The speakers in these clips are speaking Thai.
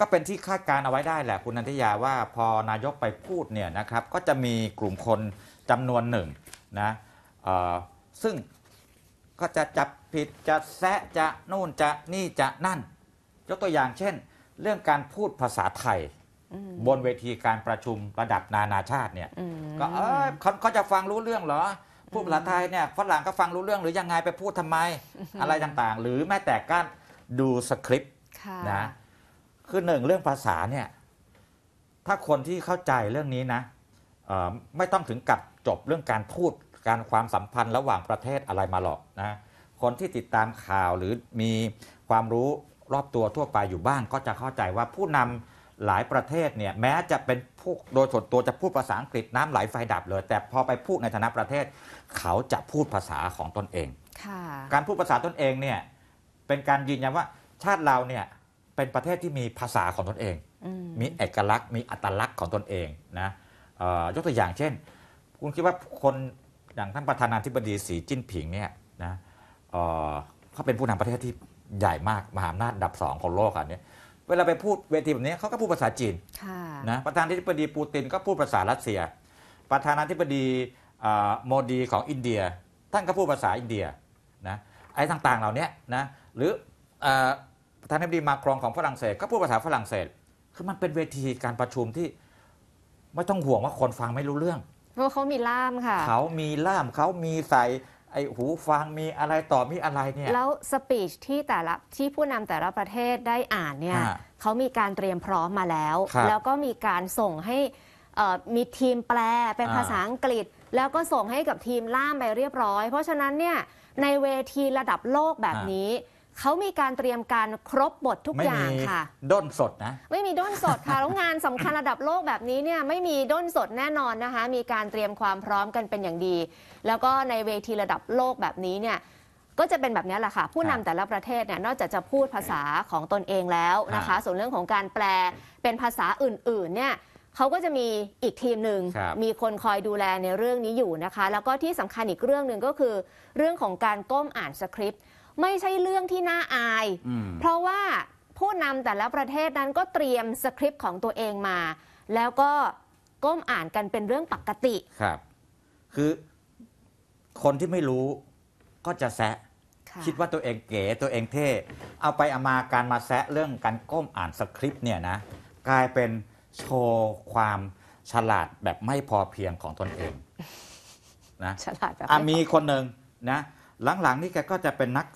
ก็เป็นที่คาดการเอาไว้ได้แหละ คุณนันทิยาว่าพอนายกไปพูดเนี่ยนะครับ ก็จะมีกลุ่มคนจำนวนหนึ่งนะซึ่งก็จะจับผิดจะแซะจะนู่นจะนี่จะนั่น ยกตัวอย่างเช่น เรื่องการพูดภาษาไทย บนเวทีการประชุมระดับนานาชาติเนี่ยก็เออเขาจะฟังรู้เรื่องเหรอพูดภาษาไทยเนี่ยฝรั่งก็ฟังรู้เรื่องหรือยังไงไปพูดทำไมอะไรต่างๆหรือแม้แต่การดูสคริปต์นะคือหนึ่งเรื่องภาษาเนี่ยถ้าคนที่เข้าใจเรื่องนี้นะไม่ต้องถึงกับจบเรื่องการพูดการความสัมพันธ์ระหว่างประเทศอะไรมาหรอกนะคนที่ติดตามข่าวหรือมีความรู้รอบตัวทั่วไปอยู่บ้างก็จะเข้าใจว่าผู้นำหลายประเทศเนี่ยแม้จะเป็นผู้โดยส่วนตัวจะพูดภาษาอังกฤษน้ำไหลไฟดับเลย แต่พอไปพูดในฐานะประเทศ เขาจะพูดภาษาของตนเองการพูดภาษาตนเองเนี่ยเป็นการยืนยันว่าชาติเราเนี่ยเป็นประเทศที่มีภาษาของตนเอง มีเอกลักษณ์ มีอัตลักษณ์ของตนเองนะยกตัวอย่างเช่น คุณคิดว่าคนอย่างท่านประธานาธิบดีสีจิ้นผิงเนี่ยนะเขาเป็นผู้นำประเทศที่ใหญ่มากมหาอำนาจดับสองของโลกอันนี้เวลาไปพูดเวทีแบบนี้เขาก็พูดภาษาจีนนะประธานาธิบดีปูตินก็พูดภาษารัสเซีย ประธานาธิบดีโมดีของอินเดียท่านก็พูดภาษาอินเดียนะไอ้ต่างๆเหล่านี้นะหรือประธานาธิบดีมาครองของฝรั่งเศส ก็พูดภาษาฝรั่งเศส คือมันเป็นเวทีการประชุมที่ไม่ต้องห่วงว่าคนฟังไม่รู้เรื่อง เพราะเขามีล่ามค่ะเขามีล่ามเขามีใส่ไอ้หูฟังมีอะไรต่อมีอะไรเนี่ยแล้วสปีชที่แต่ละที่ผู้นำแต่ละประเทศได้อ่านเนี่ยเขามีการเตรียมพร้อมมาแล้ว แล้วก็มีการส่งให้มีทีมแปลเป็นภาษาอังกฤษ แล้วก็ส่งให้กับทีมล่ามไปเรียบร้อย เพราะฉะนั้นเนี่ยในเวทีระดับโลกแบบนี้เขามีการเตรียมการครบบททุกอย่างค่ะด้นสดนะ ไม่มีด้นสดค่ะ แล้วงานสำคัญระดับโลกแบบนี้เนี่ยไม่มีด้นสดแน่นอนนะคะ มีการเตรียมความพร้อมกันเป็นอย่างดี แล้วก็ในเวทีระดับโลกแบบนี้เนี่ย ก็จะเป็นแบบนี้แหละค่ะ ผู้นำแต่ละประเทศเนี่ยนอกจากจะพูดภาษาของตนเองแล้วนะคะ ส่วนเรื่องของการแปลเป็นภาษาอื่นๆ เนี่ยเขาก็จะมีอีกทีมหนึ่งมีคนคอยดูแลในเรื่องนี้อยู่นะคะ แล้วก็ที่สำคัญอีกเรื่องหนึ่งก็คือ เรื่องของการก้มอ่านสคริปต์ไม่ใช่เรื่องที่น่าอายเพราะว่าผู้นำแต่ละประเทศนั้นก็เตรียมสคริปต์ของตัวเองมา แล้วก็ก้มอ่านกันเป็นเรื่องปกติครับ คือคนที่ไม่รู้ก็จะแซะคิดว่าตัวเองเก๋ตัวเองเท่เอาไปเอามาการมาแซะเรื่องการก้มอ่านสคริปต์เนี่ยนะกลายเป็นโชว์ความฉลาดแบบไม่พอเพียงของตนเองนะฉลาดแบบมีคนหนึ่งนะหลังๆนี่แกก็จะเป็นนัก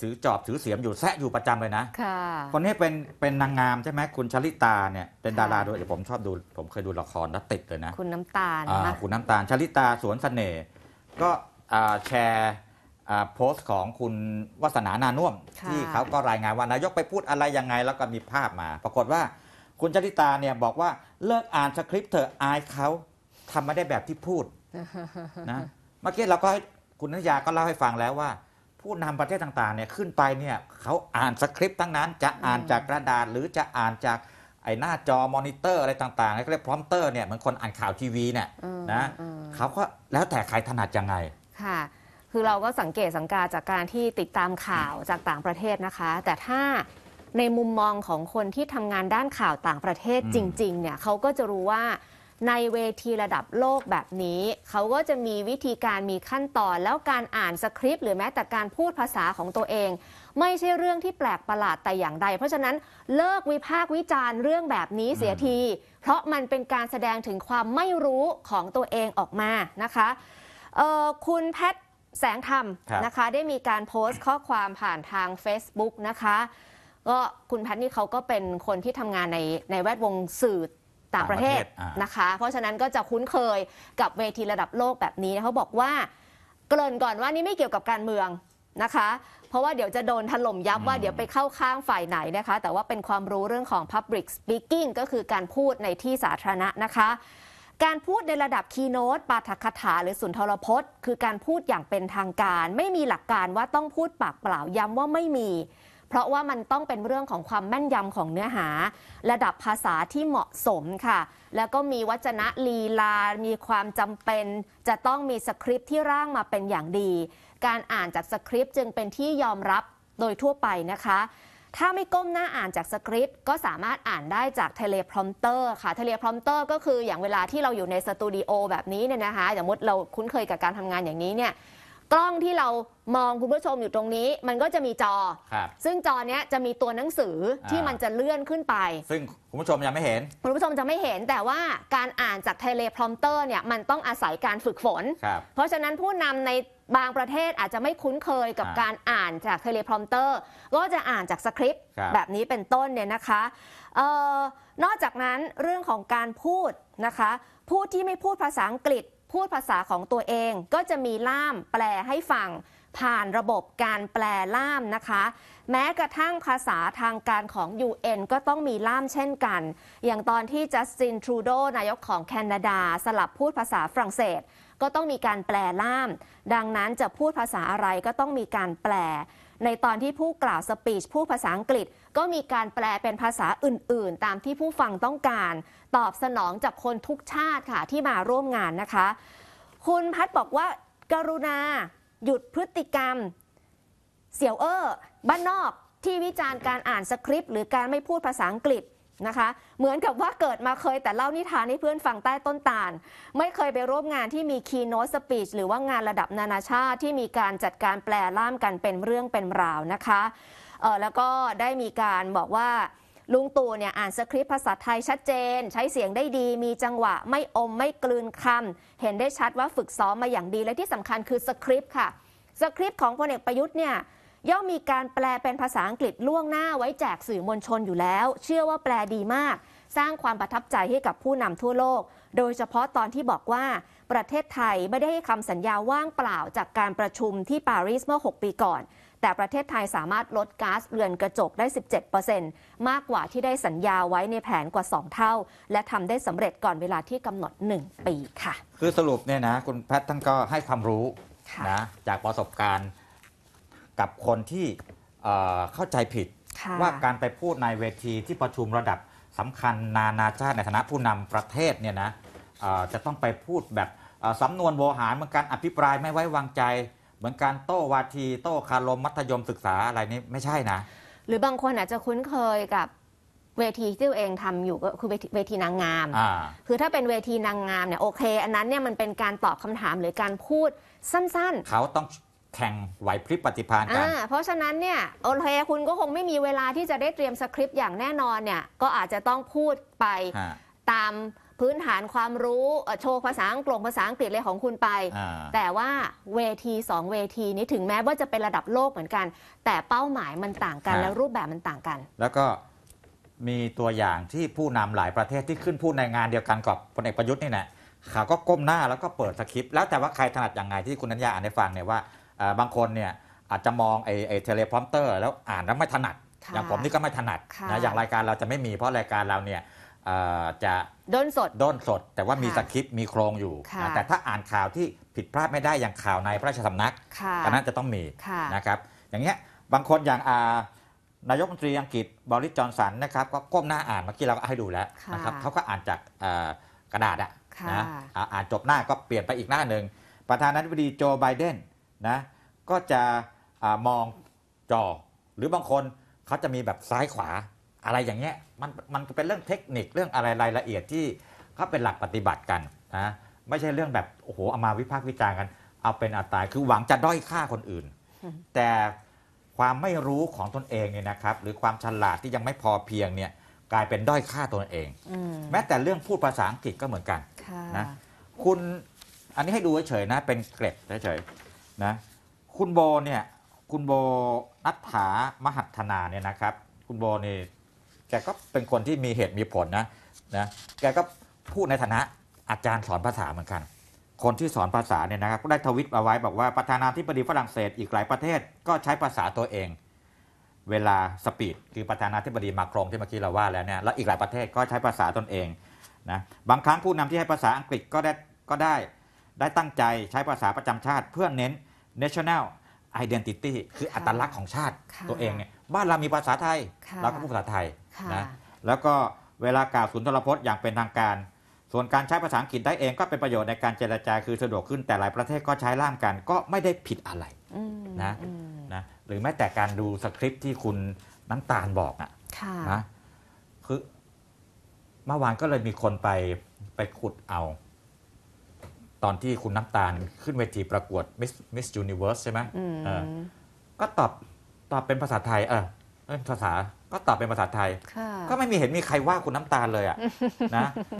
ถือจอบถือเสียมอยู่แซะอยู่ประจำเลยนะค่ะคนนี้เป็นเป็นนางงามใช่ไหมคุณชลิตาเนี่ยเป็นดาราด้วยผมชอบดูผมเคยดูละครแล้วติดเลยนะ คุณน้ำตาลคุณน้ำตาลชลิตาสวนเสน่ห์ก็แชร์โพสต์ของคุณวัฒนานานุ่มที่เขาก็รายงานว่านายกไปพูดอะไรยังไงแล้วก็มีภาพมาปรากฏว่าคุณจริตาเนี่ยบอกว่าเลิกอ่านสคริปต์เถอะอายเขาทำมาได้แบบที่พูดนะเมื่อกี้เราก็คุณนัญญาก็เล่าให้ฟังแล้วว่าผู้นำประเทศต่างๆเนี่ยขึ้นไปเนี่ยเขาอ่านสคริปต์ทั้งนั้นจะอ่านจากกระดาษหรือจะอ่านจากไอ้หน้าจอมอนิเตอร์อะไรต่างๆขาเรียกพรอมเตอร์เนี่ยเหมือนคนอ่านข่าวทีวีเนี่ยนะเขาก็แล้วแต่ใครถนัดยังไงค่ะคือเราก็สังเกตสังกาจากการที่ติดตามข่าวจากต่างประเทศนะคะ แต่ถ้าในมุมมองของคนที่ทำงานด้านข่าวต่างประเทศจริงๆเนี่ยเขาก็จะรู้ว่าในเวทีระดับโลกแบบนี้เขาก็จะมีวิธีการมีขั้นตอนแล้วการอ่านสคริปต์หรือแม้แต่การพูดภาษาของตัวเอง ไม่ใช่เรื่องที่แปลกประหลาดแต่อย่างใด เพราะฉะนั้นเลิกวิพากษ์วิจารณ์เรื่องแบบนี้เสียที เพราะมันเป็นการแสดงถึงความไม่รู้ของตัวเองออกมานะคะคุณแพทแสงธรรมนะคะได้มีการโพสต์ข้อความผ่านทาง Facebook นะคะก็คุณแพทนี่เขาก็เป็นคนที่ทำงานในในแวดวงสื่อต่างประเทศ นะคะ เพราะฉะนั้นก็จะคุ้นเคยกับเวทีระดับโลกแบบนี้เขาบอกว่า เกริ่นก่อนว่านี่ไม่เกี่ยวกับการเมืองนะคะ เพราะว่าเดี๋ยวจะโดนถล่มยับว่าเดี๋ยวไปเข้าข้างฝ่ายไหนนะคะ แต่ว่าเป็นความรู้เรื่องของ Public Speaking ก็คือการพูดในที่สาธารณะนะคะ การพูดในระดับคีโนตปาฐกถาหรือสุนทรพจน์ คือการพูดอย่างเป็นทางการ ไม่มีหลักการว่าต้องพูดปากเปล่าย้ำว่าไม่มีพราะว่ามันต้องเป็นเรื่องของความแม่นยำของเนื้อหา ระดับภาษาที่เหมาะสมค่ะ แล้วก็มีวัจนะลีลา มีความจำเป็น จะต้องมีสคริปที่ร่างมาเป็นอย่างดี การอ่านจากสคริปจึงเป็นที่ยอมรับโดยทั่วไปนะคะ ถ้าไม่ก้มหน้าอ่านจากสคริปต์ก็สามารถอ่านได้จากเทเลพรอมเตอร์ค่ะเทเลพรอมเตอร์ก็คืออย่างเวลาที่เราอยู่ในสตูดิโอแบบนี้เนี่ยนะคะสมมติเราคุ้นเคยกับการทำงานอย่างนี้เนี่ยกล้องที่เรามองคุณผู้ชมอยู่ตรงนี้ มันก็จะมีจอครับซึ่งจอเนี้ยจะมีตัวหนังสือที่มันจะเลื่อนขึ้นไป ซึ่งคุณผู้ชมยังไม่เห็นคุณผู้ชมจะไม่เห็นแต่ว่าการอ่านจากเทเลพรอมเตอร์เนี่ยมันต้องอาศัยการฝึกฝนครับเพราะฉะนั้นผู้นำในบางประเทศอาจจะไม่คุ้นเคยกับการอ่านจากเทเลพรอมเตอร์ก็จะอ่านจากสคริปต์แบบนี้เป็นต้นเนี่ยนะคะออนอกจากนั้นเรื่องของการพูดนะคะพูดที่ไม่พูดภาษาอังกฤษพูดภาษาของตัวเองก็จะมีล่ามแปลให้ฟัง ผ่านระบบการแปลล่าม นะคะ แม้กระทั่งภาษาทางการของ UN ก็ต้องมีล่ามเช่นกัน อย่างตอนที่จัสตินทรูโดนายกของแคนาดาสลับพูดภาษาฝรั่งเศส ก็ต้องมีการแปลล่าม ดังนั้นจะพูดภาษาอะไรก็ต้องมีการแปล ในตอนที่ผู้กล่าวสปีชพูดภาษาอังกฤษก็มีการแปลเป็นภาษาอื่นๆ ตามที่ผู้ฟังต้องการตอบสนองจากคนทุกชาติค่ะ ที่มาร่วมงานนะคะ คุณพัดบอกว่าการุณา หยุดพฤติกรรมเสี่ยวเอ้อบ้านนอกที่วิจารณ์การอ่านสคริปต์ หรือการไม่พูดภาษาอังกฤษนะคะ เหมือนกับว่าเกิดมาเคยแต่เล่านิทานให้เพื่อนฟังใต้ต้นตาล ไม่เคยไปร่วมงานที่มีคีโนสปีชหรือว่างานระดับนานาชาติที่มีการจัดการแปลล่ามกันเป็นเรื่องเป็นราวนะคะ เออแล้วก็ได้มีการบอกว่าลุงตู่เนี่ยอ่านสคริปต์ภาษาไทยชัดเจน ใช้เสียงได้ดีมีจังหวะไม่อมไม่กลืนคำเห็นได้ชัดว่าฝึกซ้อมมาอย่างดีและที่สำคัญคือสคริปต์ค่ะสคริปต์ของพลเอกประยุทธ์เนี่ยย่อมมีการแปลเป็นภาษาอังกฤษล่วงหน้าไว้แจกสื่อมวลชนอยู่แล้ว เชื่อว่าแปลดีมาก สร้างความประทับใจให้กับผู้นำทั่วโลก โดยเฉพาะตอนที่บอกว่า ประเทศไทยไม่ได้ให้คำสัญญาว่างเปล่าจากการประชุมที่ปารีสเมื่อ 6 ปีก่อน แต่ประเทศไทยสามารถลดก๊าซเรือนกระจกได้ 17%มากกว่าที่ได้สัญญาไว้ในแผนกว่า 2 เท่า และทำได้สำเร็จก่อนเวลาที่กำหนด 1 ปีค่ะ คือสรุปเนี่ยนะคุณแพทย์ท่านก็ให้ความรู้นะจากประสบการณ์กับคนที่เข้าใจผิดว่าการไปพูดในเวทีที่ประชุมระดับสำคัญนานาชาติในฐานะผู้นำประเทศเนี่ยนะจะต้องไปพูดแบบสำสำนวนโวหาร เหมือนการอภิปรายไม่ไว้วางใจ เหมือนการโต้วาทีโต้คารมมัธยมศึกษาอะไรนี้ไม่ใช่นะ หรือบางคนอาจจะคุ้นเคยกับเวทีที่ตัวเองทำอยู่ก็คือเวทีนางงาม คือถ้าเป็นเวทีนางงามเนี่ยโอเค อันนั้นเนี่ยมันเป็นการตอบคำถามหรือการพูดสั้นๆเขาต้องแข่งไหวพริบปฏิภาณกัน เพราะฉะนั้นเนี่ยโอเคคุณก็คงไม่มีเวลาที่จะได้เตรียมสคริปต์อย่างแน่นอนเนี่ยก็อาจจะต้องพูดไปตามพื้นฐานความรู้โชว์ภาษาอังกฤษภาษาอังกฤษเลยของคุณไป แต่ว่าเวที 2 เวทีนี้ถึงแม้ว่าจะเป็นระดับโลกเหมือนกัน แต่เป้าหมายมันต่างกัน และรูปแบบมันต่างกัน แล้วก็มีตัวอย่างที่ผู้นำหลายประเทศที่ขึ้นพูดในงานเดียวกันกับพลเอกประยุทธ์นี่แหละเขาก็ก้มหน้าแล้วก็เปิดสคริปต์แล้วแต่ว่าใครถนัดอย่างไรที่คุณนัญญาอ่านให้ฟังเนี่ยว่าบางคนเนี่ยอาจจะมองไอ้เทเลพรอมเตอร์แล้วอ่านแล้วไม่ถนัด อย่างผมนี่ก็ไม่ถนัดนะ อย่างรายการเราจะไม่มีเพราะรายการเราเนี่ยจะด้นสด ด้นสด แต่ว่ามีสคริปต์มีโครงอยู่ แต่ถ้าอ่านข่าวที่ผิดพลาดไม่ได้อย่างข่าวในพระราชสำนักคณนจะต้องมีนะครับ อย่างเงี้ยบางคนอย่างนายกมนตรีอังกฤษบริจอนสันนะครับก็ก้มหน้าอ่านเมื่อกี้เราก็ให้ดูแล้วนะครับเขาก็อ่านจากกระดาษอะนะ อ่านจบหน้าก็เปลี่ยนไปอีกหน้าหนึ่งประธานาธิบดีโจไบเดนนะก็จะอมองจอหรือบางคนเขาจะมีแบบซ้ายขวาอะไรอย่างเงี้ยมันมันเป็นเรื่องเทคนิคเรื่องอะไรรายละเอียดที่เขาเป็นหลักปฏิบัติกันนะไม่ใช่เรื่องแบบโอ้โหเอามาวิพากษ์วิจารณ์กันเอาเป็นอาตายคือหวังจะด้อยค่าคนอื่น แต่ความไม่รู้ของตนเองเนี่ยนะครับหรือความฉลาดที่ยังไม่พอเพียงเนี่ยกลายเป็นด้อยค่าตนเอง แม้แต่เรื่องพูดภาษาอังกฤษก็เหมือนกันนะคุณอันนี้ให้ดูเฉยๆนะเป็นเกร็ดเฉยๆนะคุณโบเนี่ยคุณโบนัฐธามหัตนาเนี่ยนะครับคุณโบเนี่ยแกก็เป็นคนที่มีเหตุมีผลนะนะแกก็พูดในฐานะอาจารย์สอนภาษาเหมือนกัน คนที่สอนภาษาเนี่ยนะครับก็ได้ทวิตเอาไว้บอกว่าประธานาธิบดีฝรั่งเศสอีกหลายประเทศก็ใช้ภาษาตัวเอง เวลาสปีดคือประธานาธิบดีมาครงที่เมื่อกี้เราว่าแล้วเนี่ยแล้วอีกหลายประเทศก็ใช้ภาษาตนเองนะบางครั้งผู้นำที่ให้ภาษาอังกฤษก็ได้ก็ได้ได้ตั้งใจใช้ภาษาประจำชาติ เพื่อเน้น national identity คืออัตลักษณ์ของชาติตัวเองเนี่ยบ้านเรามีภาษาไทยเราก็พูดภาษาไทยนะแล้วก็เวลากล่าวสุนทรพจน์อย่างเป็นทางการ ส่วนการใช้ภาษาอังกฤษได้เองก็เป็นประโยชน์ในการเจรจาคือสะดวกขึ้นแต่หลายประเทศก็ใช้ล่ามกันก็ไม่ได้ผิดอะไรนะนะหรือแม้แต่การดูสคริปที่คุณน้ำตาลบอกอ่ะนะคือเมื่อวานก็เลยมีคนไปไปขุดเอาตอนที่คุณน้ำตาลขึ้นเวทีประกวดมิสมิสยูนิเวิร์สใช่ไหมก็ตอบตอบเป็นภาษาไทยเออภาษา ก็ตอบเป็นภาษาไทย ก็ไม่มีเห็นมีใครว่าคุณน้ำตาลเลยอ่ะนะ